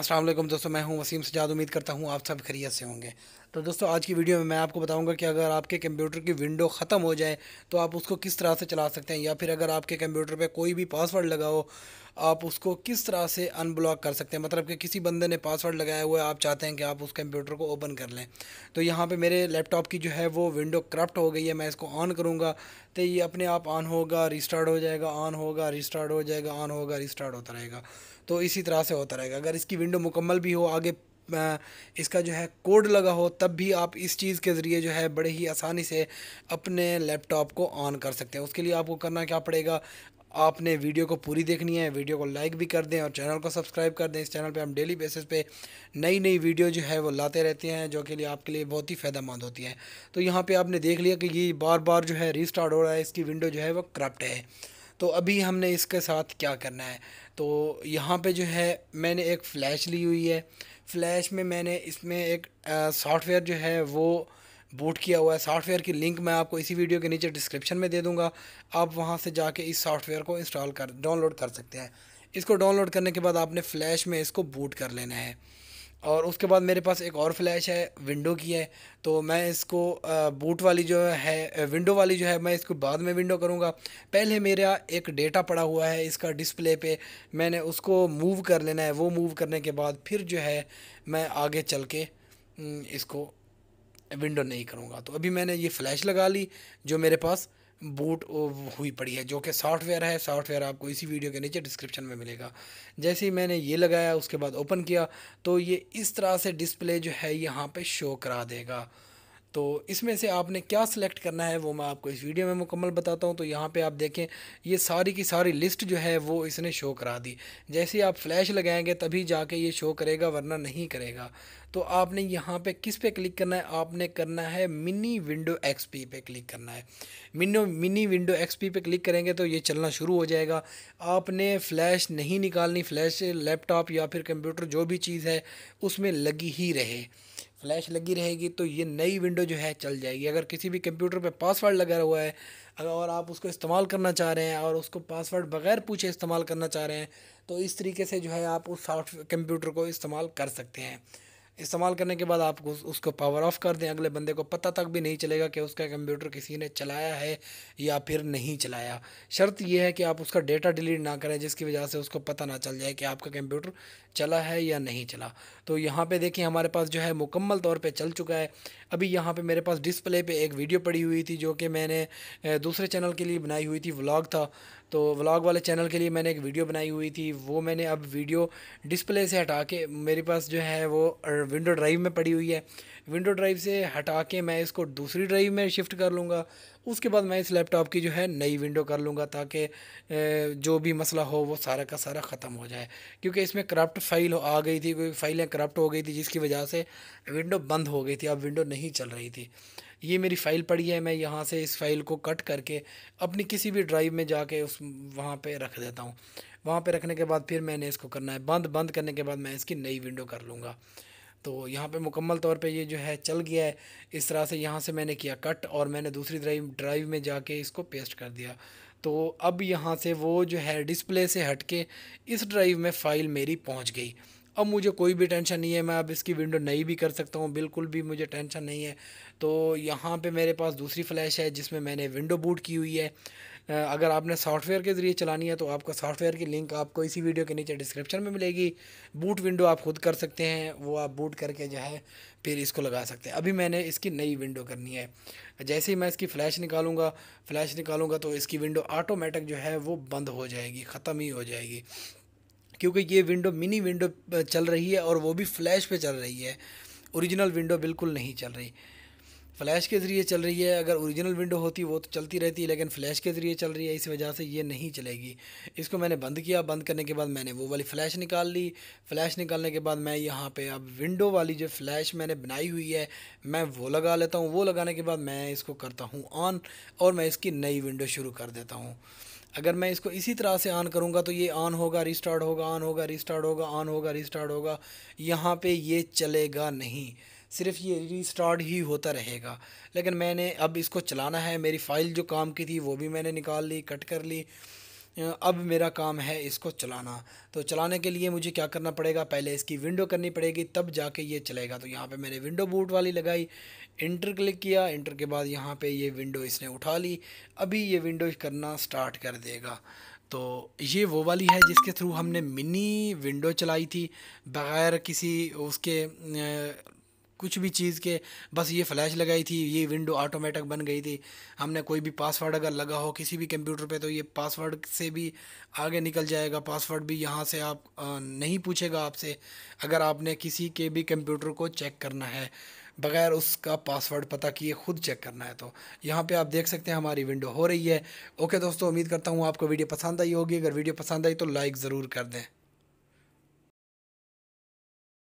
असलम दोस्तों मैं हूं वसीम सजाद उम्मीद करता हूं आप सब खरीत से होंगे तो दोस्तों आज की वीडियो में मैं आपको बताऊंगा कि अगर आपके कंप्यूटर की विंडो ख़त्म हो जाए तो आप उसको किस तरह से चला सकते हैं या फिर अगर आपके कंप्यूटर पे कोई भी पासवर्ड लगाओ आप उसको किस तरह से अनब्लॉक कर सकते हैं मतलब कि किसी बंदे ने पासवर्ड लगाया हुआ है आप चाहते हैं कि आप उस कंप्यूटर को ओपन कर लें तो यहाँ पर मेरे लैपटॉप की जो है वो विंडो करप्ट हो गई है मैं इसको ऑन करूँगा तो ये अपने आप ऑन होगा रिस्टार्ट हो जाएगा ऑन होगा रिस्टार्ट हो जाएगा ऑन होगा रिस्टार्ट होता रहेगा तो इसी तरह से होता रहेगा अगर इसकी विंडो मुकम्मल भी हो आगे इसका जो है कोड लगा हो तब भी आप इस चीज़ के ज़रिए जो है बड़े ही आसानी से अपने लैपटॉप को ऑन कर सकते हैं उसके लिए आपको करना क्या पड़ेगा आपने वीडियो को पूरी देखनी है वीडियो को लाइक भी कर दें और चैनल को सब्सक्राइब कर दें इस चैनल पे हम डेली बेसिस पे नई नई वीडियो जो है वो लाते रहते हैं जो के लिए आपके लिए बहुत ही फ़ायदेमंद होती है तो यहाँ पे आपने देख लिया कि ये बार बार जो है रीस्टार्ट हो रहा है इसकी विंडो जो है वो करप्ट है तो अभी हमने इसके साथ क्या करना है तो यहाँ पर जो है मैंने एक फ़्लैश ली हुई है फ्लैश में मैंने इसमें एक सॉफ्टवेयर जो है वो बूट किया हुआ है सॉफ्टवेयर की लिंक मैं आपको इसी वीडियो के नीचे डिस्क्रिप्शन में दे दूंगा आप वहां से जाके इस सॉफ्टवेयर को इंस्टॉल कर डाउनलोड कर सकते हैं इसको डाउनलोड करने के बाद आपने फ्लैश में इसको बूट कर लेना है और उसके बाद मेरे पास एक और फ्लैश है विंडो की है तो मैं इसको बूट वाली जो है विंडो वाली जो है मैं इसको बाद में विंडो करूँगा पहले मेरा एक डेटा पड़ा हुआ है इसका डिस्प्ले पे मैंने उसको मूव कर लेना है वो मूव करने के बाद फिर जो है मैं आगे चल के इसको विंडो नहीं करूँगा तो अभी मैंने ये फ्लैश लगा ली जो मेरे पास बूट हुई पड़ी है जो कि सॉफ्टवेयर है सॉफ्टवेयर आपको इसी वीडियो के नीचे डिस्क्रिप्शन में मिलेगा जैसे ही मैंने ये लगाया उसके बाद ओपन किया तो ये इस तरह से डिस्प्ले जो है यहाँ पे शो करा देगा तो इसमें से आपने क्या सिलेक्ट करना है वो मैं आपको इस वीडियो में मुकम्मल बताता हूँ तो यहाँ पे आप देखें ये सारी की सारी लिस्ट जो है वो इसने शो करा दी जैसे आप फ्लैश लगाएंगे तभी जाके ये शो करेगा वरना नहीं करेगा तो आपने यहाँ पे किस पे क्लिक करना है आपने करना है मिनी विंडो एक्सपी पे क्लिक करना है मिनो मिनी विंडो एक्सपी पे क्लिक करेंगे तो ये चलना शुरू हो जाएगा आपने फ्लैश नहीं निकालनी फ्लैश लैपटॉप या फिर कंप्यूटर जो भी चीज़ है उसमें लगी ही रहे फ्लैश लगी रहेगी तो ये नई विंडो जो है चल जाएगी अगर किसी भी कंप्यूटर पे पासवर्ड लगा हुआ है अगर और आप उसको इस्तेमाल करना चाह रहे हैं और उसको पासवर्ड बगैर पूछे इस्तेमाल करना चाह रहे हैं तो इस तरीके से जो है आप उस सॉफ्ट कंप्यूटर को इस्तेमाल कर सकते हैं इस्तेमाल करने के बाद आप उस, उसको पावर ऑफ कर दें अगले बंदे को पता तक भी नहीं चलेगा कि उसका कंप्यूटर किसी ने चलाया है या फिर नहीं चलाया शर्त यह है कि आप उसका डेटा डिलीट ना करें जिसकी वजह से उसको पता ना चल जाए कि आपका कंप्यूटर चला है या नहीं चला तो यहाँ पे देखिए हमारे पास जो है मुकम्मल तौर पे चल चुका है अभी यहाँ पे मेरे पास डिस्प्ले पे एक वीडियो पड़ी हुई थी जो कि मैंने दूसरे चैनल के लिए बनाई हुई थी व्लॉग था तो व्लॉग वाले चैनल के लिए मैंने एक वीडियो बनाई हुई थी वो मैंने अब वीडियो डिस्प्ले से हटा के मेरे पास जो है वो विंडो ड्राइव में पड़ी हुई है विंडो ड्राइव से हटा के मैं इसको दूसरी ड्राइव में शिफ्ट कर लूँगा उसके बाद मैं इस लैपटॉप की जो है नई विंडो कर लूँगा ताकि जो भी मसला हो वो सारा का सारा ख़त्म हो जाए क्योंकि इसमें करप्ट फाइल आ गई थी कोई फाइलें करप्ट हो गई थी जिसकी वजह से विंडो बंद हो गई थी अब विंडो नहीं चल रही थी ये मेरी फ़ाइल पड़ी है मैं यहाँ से इस फाइल को कट करके अपनी किसी भी ड्राइव में जाके उस वहाँ पर रख देता हूँ वहाँ पर रखने के बाद फिर मैंने इसको करना है बंद बंद करने के बाद मैं इसकी नई विंडो कर लूँगा तो यहाँ पे मुकम्मल तौर पे ये जो है चल गया है इस तरह से यहाँ से मैंने किया कट और मैंने दूसरी ड्राइव ड्राइव में जाके इसको पेस्ट कर दिया तो अब यहाँ से वो जो है डिस्प्ले से हट के इस ड्राइव में फ़ाइल मेरी पहुँच गई अब मुझे कोई भी टेंशन नहीं है मैं अब इसकी विंडो नई भी कर सकता हूँ बिल्कुल भी मुझे टेंशन नहीं है तो यहाँ पर मेरे पास दूसरी फ्लैश है जिसमें मैंने विंडो बूट की हुई है अगर आपने सॉफ्टवेयर के ज़रिए चलानी है तो आपका सॉफ्टवेयर की लिंक आपको इसी वीडियो के नीचे डिस्क्रिप्शन में मिलेगी बूट विंडो आप खुद कर सकते हैं वो आप बूट करके जो है फिर इसको लगा सकते हैं अभी मैंने इसकी नई विंडो करनी है जैसे ही मैं इसकी फ़्लैश निकालूंगा फ़्लैश निकालूंगा तो इसकी विंडो ऑटोमेटिक जो है वो बंद हो जाएगी ख़त्म ही हो जाएगी क्योंकि ये विंडो मिनी विंडो चल रही है और वो भी फ्लैश पर चल रही है औरिजिनल विंडो बिल्कुल नहीं चल रही फ्लैश के ज़रिए चल रही है अगर ओरिजिनल विंडो होती वो तो चलती रहती है लेकिन फ्लैश के ज़रिए चल रही है इस वजह से ये नहीं चलेगी इसको मैंने बंद किया बंद करने के बाद मैंने वो वाली फ़्लैश निकाल ली फ़्लैश निकालने के बाद मैं यहाँ पे अब विंडो वाली जो फ़्लैश मैंने बनाई हुई है मैं वो लगा लेता हूँ वो लगाने के बाद मैं इसको करता हूँ ऑन और मैं इसकी नई विंडो शुरू कर देता हूँ अगर मैं इसको इसी तरह से ऑन करूँगा तो ये ऑन होगा रिस्टार्ट होगा ऑन होगा रिस्टार्ट होगा ऑन होगा रिस्टार्ट होगा यहाँ पर ये चलेगा नहीं सिर्फ ये रीस्टार्ट ही होता रहेगा लेकिन मैंने अब इसको चलाना है मेरी फ़ाइल जो काम की थी वो भी मैंने निकाल ली कट कर ली अब मेरा काम है इसको चलाना तो चलाने के लिए मुझे क्या करना पड़ेगा पहले इसकी विंडो करनी पड़ेगी तब जाके ये चलेगा तो यहाँ पे मैंने विंडो बूट वाली लगाई इंटर क्लिक किया इंटर के बाद यहाँ पे ये विंडो इसने उठा ली अभी ये विंडो करना स्टार्ट कर देगा तो ये वो वाली है जिसके थ्रू हमने मिनी विंडो चलाई थी बग़ैर किसी उसके कुछ भी चीज़ के बस ये फ्लैश लगाई थी ये विंडो ऑटोमेटिक बन गई थी हमने कोई भी पासवर्ड अगर लगा हो किसी भी कंप्यूटर पे तो ये पासवर्ड से भी आगे निकल जाएगा पासवर्ड भी यहाँ से आप नहीं पूछेगा आपसे अगर आपने किसी के भी कंप्यूटर को चेक करना है बगैर उसका पासवर्ड पता किए खुद चेक करना है तो यहाँ पे आप देख सकते हैं हमारी विंडो हो रही है ओके दोस्तों उम्मीद करता हूँ आपको वीडियो पसंद आई होगी अगर वीडियो पसंद आई तो लाइक ज़रूर कर दें